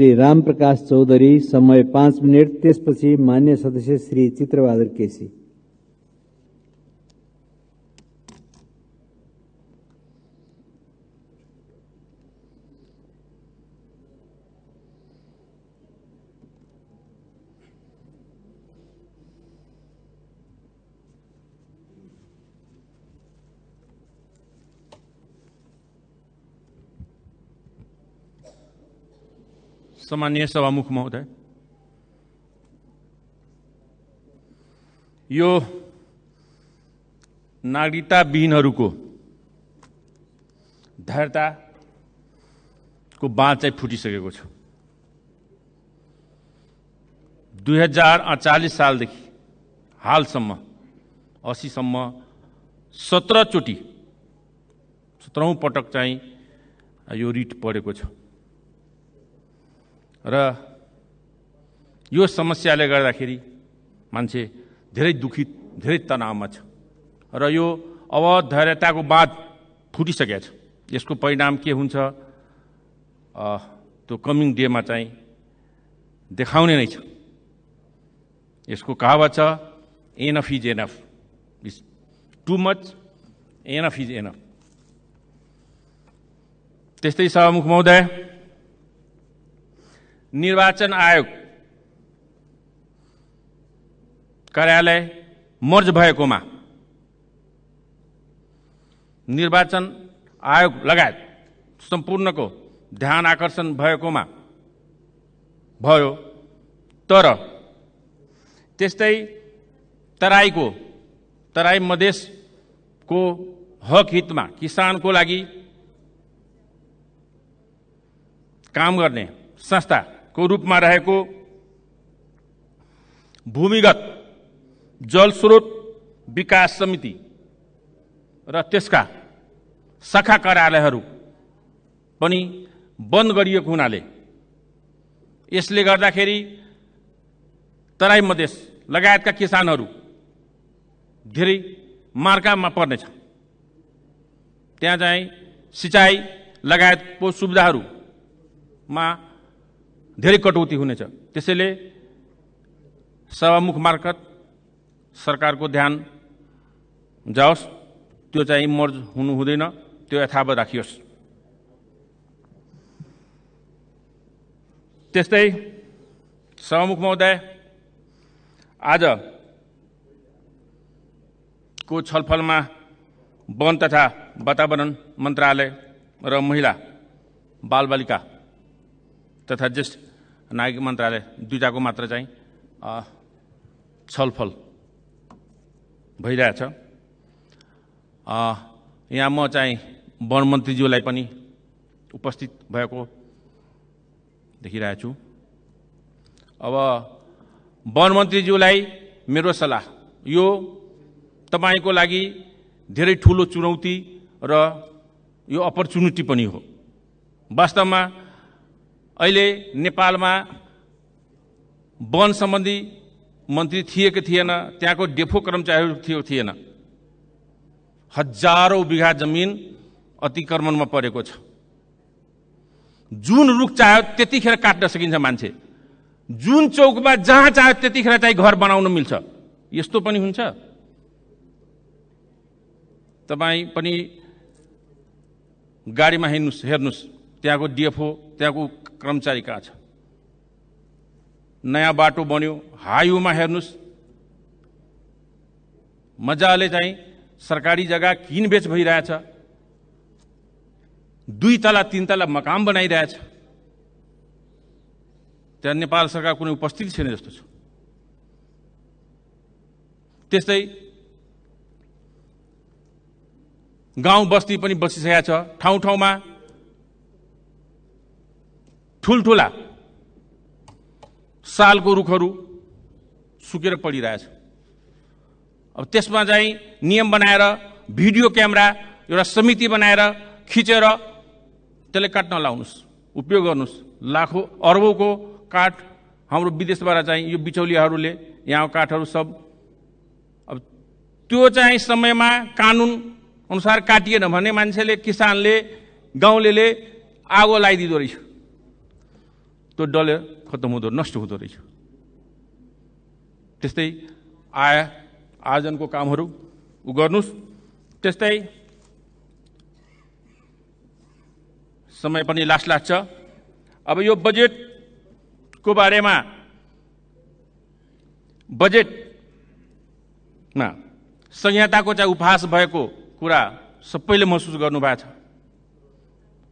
श्री रामप्रकाश चौधरी समय पाँच मिनट त्यसपछि मान्य सदस्य श्री चित्रबहादुर केसी सामान्य सभामुख महोदय यो नागरिकताविहीनहरूको धैर्यताको बाँध चाहिँ फुटिसकेको छ दुई हजार अडचालिस सालदेखि हालसम्म असीसम्म सत्रचोटि सत्रौँ पटक चाहिँ यो रिट परेको छ र यो समस्याले गर्दाखेरि मान्छे धेरै दुखित धेरै तनावमा छ र यो अवधैर्यताको बाद फुटिसकेको छ यसको परिणाम के हुन्छ त्यो कमिङ डेमा चाहिँ देखाउने नै छ यसको कहावत छ enough is enough is too much enough is enough त्यस्तै सभामुख महोदय निर्वाचन आयोग कार्यालय मर्ज भएकोमा निर्वाचन आयोग लगायत सम्पूर्णको ध्यान आकर्षण भएकोमा भयो तर त्यस्तै तराईको तराई मधेसको हक हितमा किसानको लागि काम गर्ने संस्था को रूपमा रहेको भूमिगत जलस्रोत विकास समिति र त्यसका शाखा कार्यालयहरू पनि बन्द गरिएको हुनाले यसले गर्दाखेरि तराई मधेस लगायतका किसानहरू धेरै मार्कामा पर्नेछ त्यहाँ चाहिँ सिँचाइ लगायतको सुविधाहरूमा धेरै कटौती हुनेछ त्यसैले सभामुख मार्फत सरकारको ध्यान जाओस् त्यो चाहिँ मर्ज हुनु हुँदैन त्यो यथावत राखियोस् त्यस्तै सभामुख महोदय आजको छलफलमा वन तथा वातावरण मन्त्रालय र महिला बालबालिका तथा ज्येष्ठ नागरिक मन्त्रालय दुईवटाको मात्र चाहिँ छलफल भइरहेछ यहाँ म चाहिँ वन मन्त्रीज्यूलाई पनि उपस्थित भएको देखिरहेछु अब वन मन्त्रीज्यूलाई मेरो सल्लाह यो तपाईँको लागि धेरै ठुलो चुनौती र यो अपर्च्युनिटी पनि हो वास्तवमा अहिले नेपालमा वन सम्बन्धी मन्त्री थिए कि थिएन त्यहाँको डेफो कर्मचारीहरू थियो थिएन हजारौँ बिघा जमिन अतिक्रमणमा परेको छ जुन रुख चाह्यो त्यतिखेर काट्न सकिन्छ मान्छे जुन चौकमा जहाँ चाह्यो त्यतिखेर चाहिँ घर बनाउन मिल्छ यस्तो पनि हुन्छ तपाईँ पनि गाडीमा हिँड्नुहोस् हेर्नुहोस् त्यहाँको डिएफओ त्यहाँको कर्मचारी कहाँ छ नयाँ बाटो बन्यो हायुमा हेर्नुहोस् मजाले चाहिँ सरकारी जग्गा किन किनबेच भइरहेछ दुई तला तिन तला मकाम बनाइरहेछ त्यहाँ नेपाल सरकार कुनै उपस्थित छैन जस्तो छ त्यस्तै गाउँ बस्ती पनि बसिसकेको छ ठाउँ ठाउँमा ठुल्ठुला सालको रुखहरू सुकेर पडिरहेछ अब त्यसमा चाहिँ नियम बनाएर भिडियो क्यामेरा एउटा समिति बनाएर खिचेर त्यसले काट्न लाउनुहोस् उपयोग गर्नुहोस् लाखौँ अर्बौँको काठ हाम्रो विदेशबाट चाहिँ यो बिचौलियाहरूले यहाँ काठहरू सब अब त्यो चाहिँ समयमा कानुन अनुसार काटिएन भने मान्छेले किसानले गाउँले आगो लगाइदिँदो रहेछ त्यो डल्यो खत्तम हुँदो नष्ट हुँदो रहेछ त्यस्तै आय आयोजनको कामहरू ऊ गर्नुहोस् त्यस्तै समय पनि लास्ट लाग्छ अब यो बजेटको बारेमा बजेटमा संहिताको चाहिँ उपहास भएको कुरा सबैले महसुस गर्नुभएको छ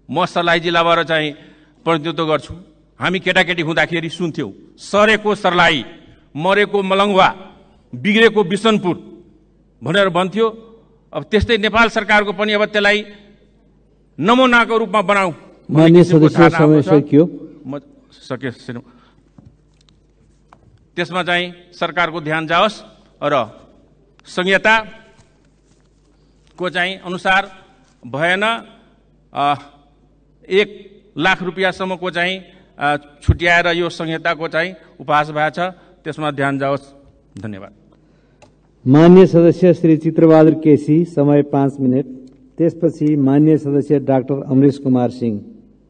म सर्लाही जिल्लाबाट चाहिँ प्रतिनिधित्व गर्छु हामी केटाकेटी हुँदाखेरि सुन्थ्यौँ सरेको सर्लाई मरेको मलङ्वा बिग्रेको बिसनपुर भनेर भन्थ्यो अब त्यस्तै नेपाल सरकारको पनि अब त्यसलाई नमुनाको रूपमा बनाऊ त्यसमा चाहिँ सरकारको ध्यान जाओस् र संहिताको चाहिँ अनुसार भएन एक लाख रुपियाँसम्मको चाहिँ छुट्याएर यो संहिताको चाहिँ उपहास भएको छ त्यसमा ध्यान जाओस् धन्यवाद मान्य सदस्य श्री चित्रबहादुर केसी समय पाँच मिनट त्यसपछि मान्य सदस्य डाक्टर अमरेश कुमार सिंह